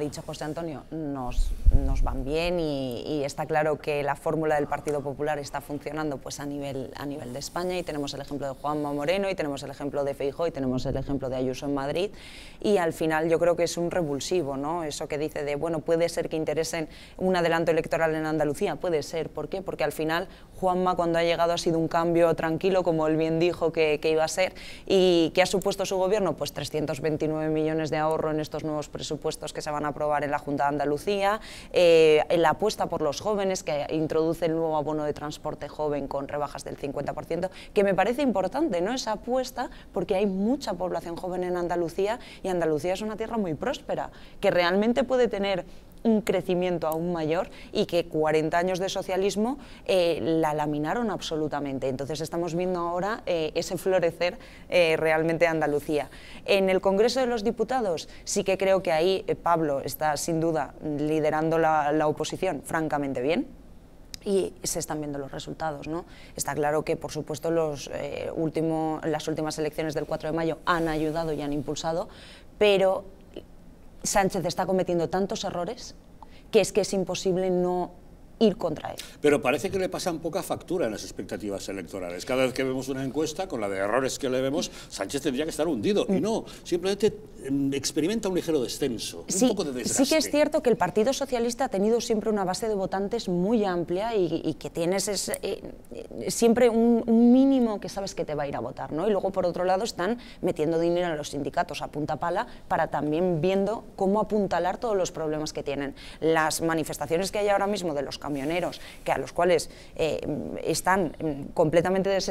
Ha dicho José Antonio, nos, nos van bien y, está claro que la fórmula del Partido Popular está funcionando pues a nivel, a nivel de España y tenemos el ejemplo de Juanma Moreno y tenemos el ejemplo de Feijóo y tenemos el ejemplo de Ayuso en Madrid y al final yo creo que es un revulsivo, ¿no? Eso que dice de, bueno, puede ser que interesen un adelanto electoral en Andalucía, puede ser, ¿por qué? Porque al final Juanma cuando ha llegado ha sido un cambio tranquilo, como él bien dijo que, iba a ser y que ha supuesto su gobierno, pues 329 millones de ahorro en estos nuevos presupuestos que se van a aprobar en la Junta de Andalucía, eh, la apuesta por los jóvenes, que introduce el nuevo abono de transporte joven con rebajas del 50%, que me parece importante, ¿no? Esa apuesta, porque hay mucha población joven en Andalucía y Andalucía es una tierra muy próspera, que realmente puede tener un crecimiento aún mayor y que 40 años de socialismo eh, la laminaron absolutamente. Entonces estamos viendo ahora eh, ese florecer eh, realmente de Andalucía. En el Congreso de los Diputados sí que creo que ahí Pablo está sin duda liderando la, oposición francamente bien, y se están viendo los resultados. ¿no? Está claro que, por supuesto, los, las últimas elecciones del 4 de mayo han ayudado y han impulsado, pero Sánchez está cometiendo tantos errores que es que es imposible no ir contra él. Pero parece que le pasan poca factura en las expectativas electorales. Cada vez que vemos una encuesta, con la de errores que le vemos, Sánchez tendría que estar hundido. Y mm. no, simplemente em, experimenta un ligero descenso, sí, un poco de Sí que es cierto que el Partido Socialista ha tenido siempre una base de votantes muy amplia y, que tienes eh, eh, siempre un, mínimo que sabes que te va a ir a votar. ¿no? Y luego, por otro lado, están metiendo dinero a los sindicatos a punta pala para también viendo cómo apuntalar todos los problemas que tienen. Las manifestaciones que hay ahora mismo de los campos que a los cuales eh, están mm, completamente